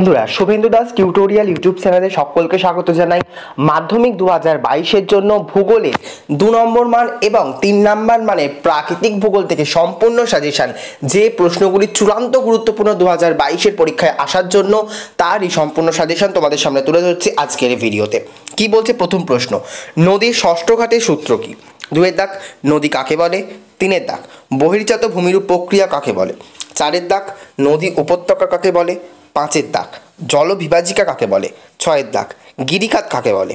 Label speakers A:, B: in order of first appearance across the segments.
A: বন্ধুরা Suvendu Das tutorial YouTube চ্যানেলে সকলকে স্বাগত জানাই মাধ্যমিক দু হাজার বাইশের জন্য ভূগোলে দু নম্বর মান এবং তিন নম্বর মানে প্রাকৃতিক ভূগোল থেকে সম্পূর্ণ সাজেশান যে প্রশ্নগুলি চূড়ান্ত গুরুত্বপূর্ণ দু হাজার বাইশের পরীক্ষায় আসার জন্য তারই সম্পূর্ণ সাজেশান তোমাদের সামনে তুলে ধরছি আজকের এই ভিডিওতে কি বলছে প্রথম প্রশ্ন নদীর ষষ্ঠ ঘাটের সূত্র কি দুয়ের দাগ নদী কাকে বলে তিনের দাগ বহির্জাত ভূমিরূপ প্রক্রিয়া কাকে বলে চারের দাগ নদী উপত্যকা কাকে বলে পাঁচের দাগ জলবিভাজিকা কাকে বলে ছয়ের দাগ গিরিখাত কাকে বলে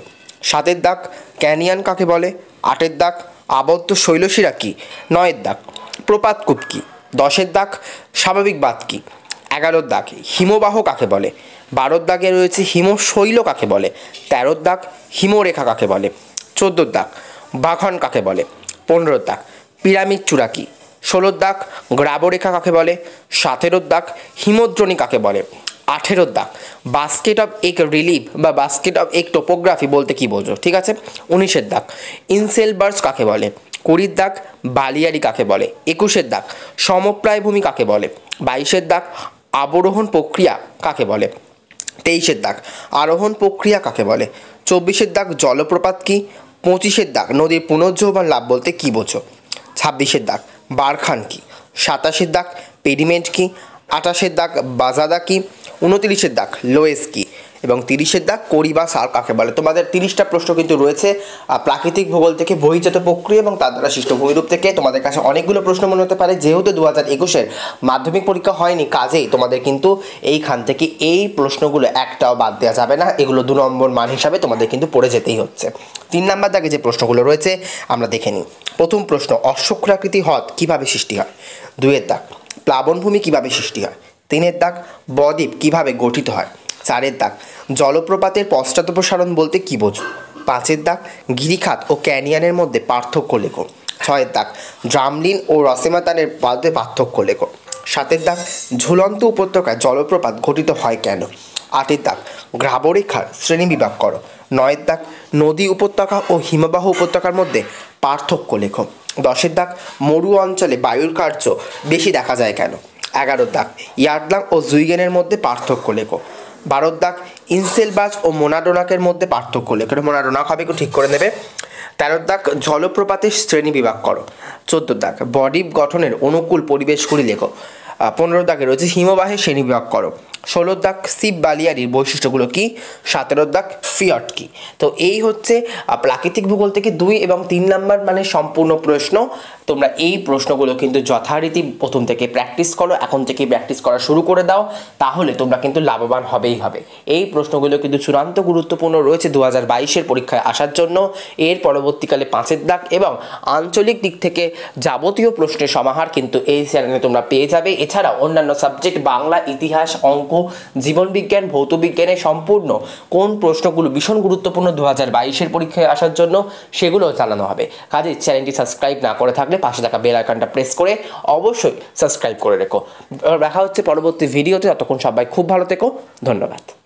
A: সাতের দাগ ক্যানিয়ান কাকে বলে আটের দাগ আবদ্ধ শৈলশিরা কী নয়ের দাগ প্রপাত কূপ কী দশের দাগ স্বাভাবিক বাদ কী এগারোর দাগ হিমবাহ কাকে বলে বারোর দাগে রয়েছে হিম শৈল কাকে বলে তেরোর দাগ হিমরেখা কাকে বলে চোদ্দোর দাগ বাঘন কাকে বলে পনেরোর দাগ পিরামিড চূড়া কী ষোলোর দাগ গ্রাবরেখা কাকে বলে সাতেরোর দাগ হিমদ্রণী কাকে বলে আঠেরো দাগ বাস্কেট অফ এক রিলিফ বা বাস্কেট অফ এক টোপোগ্রাফি বলতে কি বোঝো ঠিক আছে উনিশের দাগ ইনসেলবার্স কাকে বলে কুড়ির দাগ বালিয়ারি কাকে বলে একুশের দাগ সমপ্রায় ভূমি কাকে বলে বাইশের দাগ আবরোহণ প্রক্রিয়া কাকে বলে তেইশের দাগ আরোহণ প্রক্রিয়া কাকে বলে চব্বিশের দাগ জলপ্রপাত কি পঁচিশের দাগ নদীর পুনর্জীবন লাভ বলতে কী বোঝো ছাব্বিশের দাগ বারখান কি সাতাশের দাগ পেডিমেন্ট কি আটাশের দাগ বাজাদা কি উনতিরিশের দাগ লোয়েস্কি কি এবং তিরিশের দাগ করি বা সার কাকে বলে তোমাদের তিরিশটা প্রশ্ন কিন্তু রয়েছে প্রাকৃতিক ভূগোল থেকে বহিজাত প্রক্রিয়া এবং তার দ্বারা সৃষ্ট ভূমিরূপ থেকে তোমাদের কাছে অনেকগুলো প্রশ্ন মনে হতে পারে যেহেতু দু হাজার একুশের মাধ্যমিক পরীক্ষা হয়নি কাজেই তোমাদের কিন্তু এইখান থেকে এই প্রশ্নগুলো একটাও বাদ দেওয়া যাবে না এগুলো দু নম্বর মান হিসাবে তোমাদের কিন্তু পড়ে যেতেই হচ্ছে তিন নম্বর দাগে যে প্রশ্নগুলো রয়েছে আমরা দেখে নিই প্রথম প্রশ্ন অশ্বক্রাকৃতি হ্রদ কীভাবে সৃষ্টি হয় দুয়ের দাগ প্লাবনভূমি কীভাবে সৃষ্টি হয় তিনের দাগ বদ্বীপ কিভাবে গঠিত হয় চারের দাগ জলপ্রপাতের পশ্চাদপসারণ বলতে কী বোঝো পাঁচের দাগ গিরিখাত ও ক্যানিয়ানের মধ্যে পার্থক্য লেখো ছয়ের দাগ ড্রামলিন ও রসেমাতানের মধ্যে পার্থক্য লেখো সাতের দাগ ঝুলন্ত উপত্যকায় জলপ্রপাত গঠিত হয় কেন আটের দাগ গ্রাবরেখার শ্রেণী বিভাগ করো নয়ের দাগ নদী উপত্যকা ও হিমবাহ উপত্যকার মধ্যে পার্থক্য লেখো দশের দাগ মরু অঞ্চলে বায়ুর কার্য বেশি দেখা যায় কেন এগারো দাগ ইয়ারদাং ও জুইগেনের মধ্যে পার্থক্য লেখো বারো দাগ ইনসেলবাজ ও মোনাডোনাকের মধ্যে পার্থক্য লেখো এটা মোনাডোনাক হবে ঠিক করে নেবে তেরো দাগ জলপ্রপাতের শ্রেণী বিভাগ করো চোদ্দ দাগ বডি গঠনের অনুকূল পরিবেশগুলি লেখো পনেরো দাগে রয়েছে হিমবাহের শ্রেণী বিভাগ করো ষোলোর দাগ সিপ বালিয়ারির বৈশিষ্ট্যগুলো কী সতেরো দাগ ফিয়ট কি তো এই হচ্ছে প্রাকৃতিক ভূগোল থেকে দুই এবং তিন নাম্বার মানে সম্পূর্ণ প্রশ্ন তোমরা এই প্রশ্নগুলো কিন্তু যথারীতি প্রথম থেকে প্র্যাকটিস করো এখন থেকে প্র্যাকটিস করা শুরু করে দাও তাহলে তোমরা কিন্তু লাভবান হবেই হবে এই প্রশ্নগুলো কিন্তু চূড়ান্ত গুরুত্বপূর্ণ রয়েছে দু হাজার বাইশের পরীক্ষায় আসার জন্য এর পরবর্তীকালে পাঁচের দাগ এবং আঞ্চলিক দিক থেকে যাবতীয় প্রশ্নের সমাহার কিন্তু এই চ্যানেলে তোমরা পেয়ে যাবে এছাড়া অন্যান্য সাবজেক্ট বাংলা ইতিহাস অঙ্ক জীবনবিজ্ঞান ভৌত বিজ্ঞানে সম্পূর্ণ কোন প্রশ্নগুলো ভীষণ গুরুত্বপূর্ণ দু হাজার বাইশের পরীক্ষায় আসার জন্য সেগুলো জানানো হবে কাজে চ্যানেলটি সাবস্ক্রাইব না করে থাকলে পাশে থাকা বেল আইকনটা প্রেস করে অবশ্যই সাবস্ক্রাইব করে রেখো দেখা হচ্ছে পরবর্তী ভিডিওতে ততক্ষণ সবাই খুব ভালো থেকো ধন্যবাদ